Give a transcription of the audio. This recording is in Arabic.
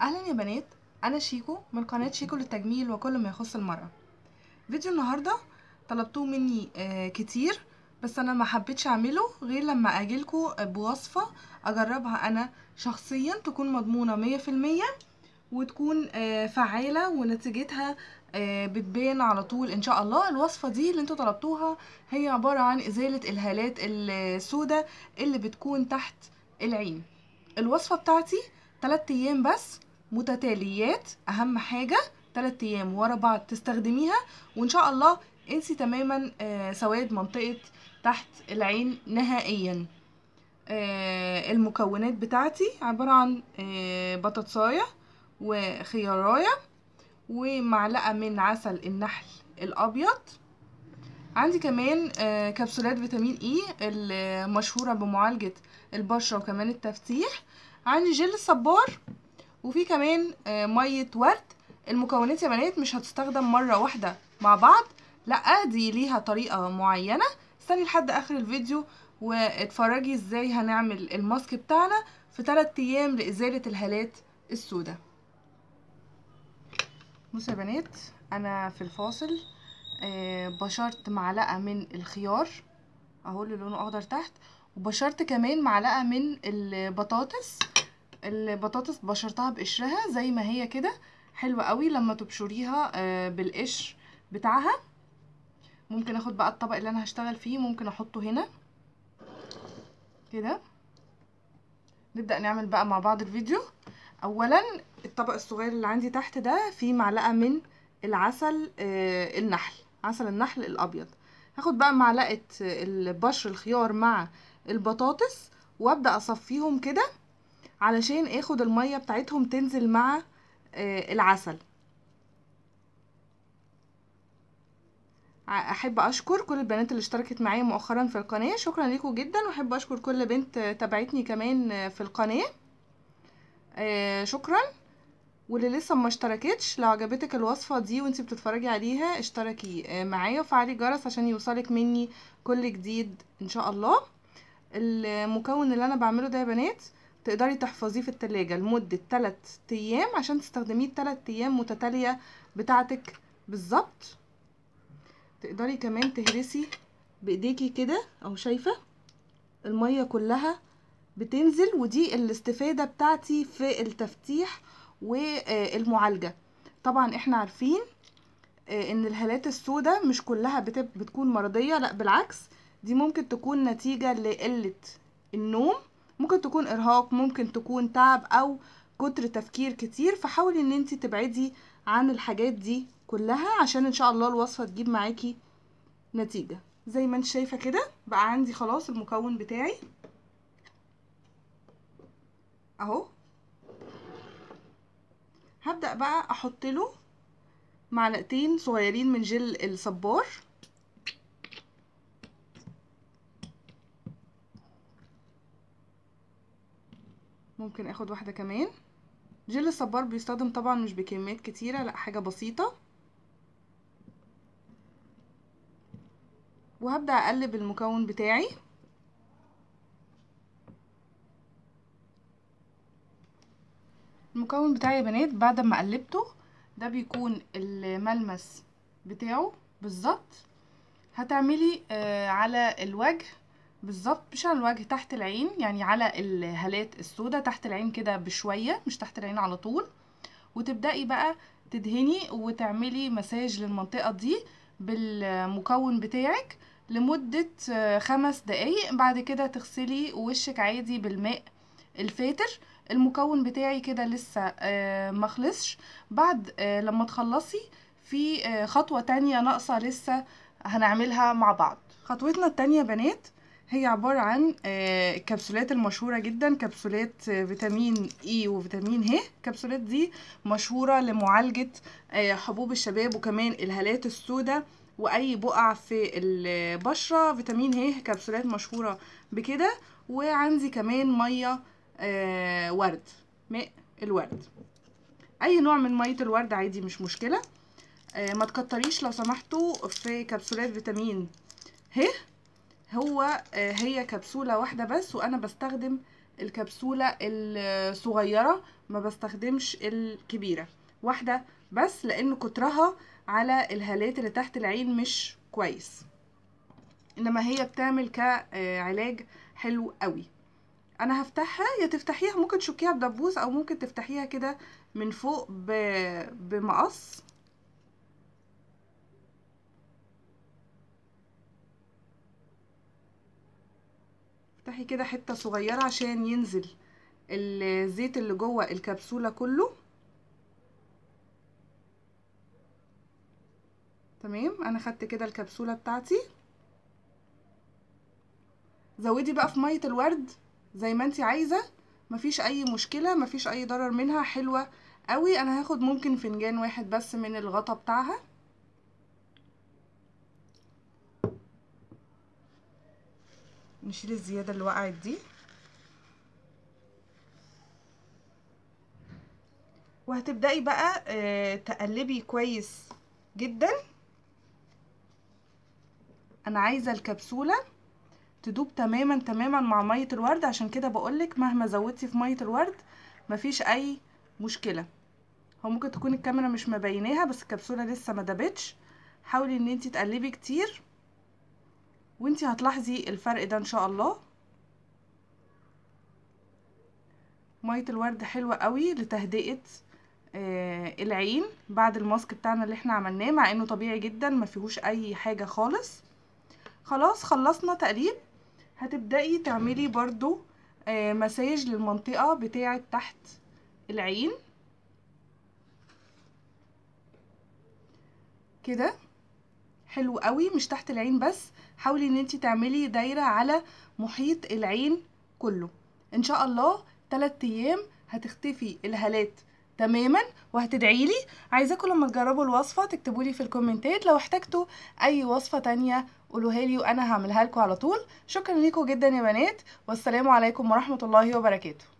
اهلا يا بنات انا شيكو من قناة شيكو للتجميل وكل ما يخص المرأة فيديو النهاردة طلبتوه مني آه، كتير بس انا ما حبيتش اعمله غير لما اجيلكو بوصفة اجربها انا شخصيا تكون مضمونة مية في المية وتكون آه، فعالة ونتيجتها آه، بتبان على طول ان شاء الله الوصفة دي اللي انتوا طلبتوها هي عبارة عن ازالة الهالات السوداء اللي بتكون تحت العين الوصفة بتاعتي تلات ايام بس متتاليات اهم حاجة تلات ايام ورا بعض تستخدميها وان شاء الله انسي تماما آه، سواد منطقة تحت العين نهائيا آه، المكونات بتاعتي عبارة عن آه، بطاطساية وخياراية ومعلقة من عسل النحل الأبيض عندي كمان كبسولات فيتامين اي e المشهورة بمعالجة البشرة وكمان التفتيح عندي جل الصبار وفي كمان آه، ميه ورد المكونات يا بنات مش هتستخدم مره واحده مع بعض لا دي ليها طريقه معينه استني لحد اخر الفيديو واتفرجي ازاي هنعمل الماسك بتاعنا في 3 ايام لازاله الهالات السوداء بصوا يا بنات انا في الفاصل آه، بشرت معلقه من الخيار اهو اللي لونه اخضر تحت وبشرت كمان معلقه من البطاطس البطاطس بشرتها بقشرها زي ما هي كده حلوة قوي لما تبشريها آه، بالقشر بتاعها ممكن اخد بقى الطبق اللي انا هشتغل فيه ممكن احطه هنا كده نبدأ نعمل بقى مع بعض الفيديو اولا الطبق الصغير اللي عندي تحت ده فيه معلقة من العسل آه، النحل عسل النحل الابيض هاخد بقى معلقة آه، البشر الخيار مع البطاطس وابدأ اصفيهم كده علشان اخد المية بتاعتهم تنزل مع آه، العسل احب اشكر كل البنات اللي اشتركت معايا مؤخرا في القناه شكرا لكم جدا واحب اشكر كل بنت تابعتني كمان في القناه آه، شكرا واللي لسه ما اشتركتش لو عجبتك الوصفه دي وانت بتتفرجي عليها اشتركي آه، معايا وفعلي الجرس عشان يوصلك مني كل جديد ان شاء الله المكون اللي انا بعمله ده يا بنات تقدري تحفظيه في التلاجة لمدة 3 ايام عشان تستخدميه 3 ايام متتالية بتاعتك بالظبط تقدري كمان تهرسي بايديكي كده او شايفة المية كلها بتنزل ودي الاستفادة بتاعتي في التفتيح والمعالجة طبعا احنا عارفين آه، ان الهالات السوداء مش كلها بتكون مرضية لا بالعكس دي ممكن تكون نتيجة لقلة النوم ممكن تكون ارهاق ممكن تكون تعب او كتر تفكير كتير فحاولي ان انت تبعدي عن الحاجات دي كلها عشان ان شاء الله الوصفه تجيب معاكي نتيجه زي ما انت شايفه كده بقى عندي خلاص المكون بتاعي اهو هبدا بقى احط له معلقتين صغيرين من جل الصبار ممكن اخد واحدة كمان جل الصبار بيستخدم طبعا مش بكميات كتيرة لا حاجة بسيطة وهبدأ اقلب المكون بتاعي المكون بتاعي يا بنات بعد ما قلبته ده بيكون الملمس بتاعه بالظبط هتعملي آه، على الوجه بالظبط مش على الوجه تحت العين يعني على الهالات السوداء تحت العين كده بشويه مش تحت العين على طول وتبداي بقى تدهني وتعملي مساج للمنطقه دي بالمكون بتاعك لمدة آه، خمس دقايق بعد كده تغسلي وشك عادي بالماء الفاتر المكون بتاعي كده لسه آه، مخلصش بعد آه، لما تخلصي في خطوة تانية ناقصة لسه هنعملها مع بعض خطوتنا التانية بنات هي عبارة عن الكبسولات آه، المشهورة جدا كبسولات آه، فيتامين اي e وفيتامين ه الكبسولات دي مشهورة لمعالجة آه، حبوب الشباب وكمان الهالات السوداء واي بقع في البشرة فيتامين ه كبسولات مشهورة بكده وعندي كمان مية ورد ماء الورد اي نوع من مية الورد عادي مش مشكلة ما تكتريش لو سمحتوا في كبسولات فيتامين ه هو آه، هي كبسولة واحدة بس وأنا بستخدم الكبسولة الصغيرة ما بستخدمش الكبيرة واحدة بس لأن كترها على الهالات اللي تحت العين مش كويس إنما هي بتعمل كعلاج حلو قوي انا هفتحها يا تفتحيها ممكن تشكيها بدبوس او ممكن تفتحيها كده من فوق بمقص افتحي كده حته صغيره عشان ينزل الزيت اللي جوه الكبسوله كله تمام انا خدت كده الكبسوله بتاعتي زودي بقى في ميه الورد زي ما انت عايزه مفيش اي مشكله مفيش اي ضرر منها حلوه قوي انا هاخد ممكن فنجان واحد بس من الغطا بتاعها نشيل الزيادة اللي وقعت دي وهتبدأي بقى آه، تقلبي كويس جدا انا عايزة الكبسولة تدوب تماما تماما مع مية الورد عشان كده بقولك مهما زودتي في مية الورد مفيش اي مشكلة هو ممكن تكون الكاميرا مش مبيناها بس الكبسولة لسه ما دابتش حاولي ان انتي تقلبي كتير وانتي هتلاحظي الفرق ده ان شاء الله ميه الورد حلوه قوي لتهدئه آه العين بعد الماسك بتاعنا اللي احنا عملناه مع انه طبيعي جدا ما فيهوش اي حاجه خالص خلاص خلصنا تقليب هتبداي تعملي برضو آه مساج للمنطقه بتاعه تحت العين كده حلو قوي مش تحت العين بس حاولي ان انت تعملي دايرة على محيط العين كله ان شاء الله 3 ايام هتختفي الهالات تماما وهتدعي لي عايزاكم لما تجربوا الوصفه تكتبوا لي في الكومنتات لو احتجتوا اي وصفه تانية قولوها لي وانا هعملها لكم على طول شكرا لكم جدا يا بنات والسلام عليكم ورحمه الله وبركاته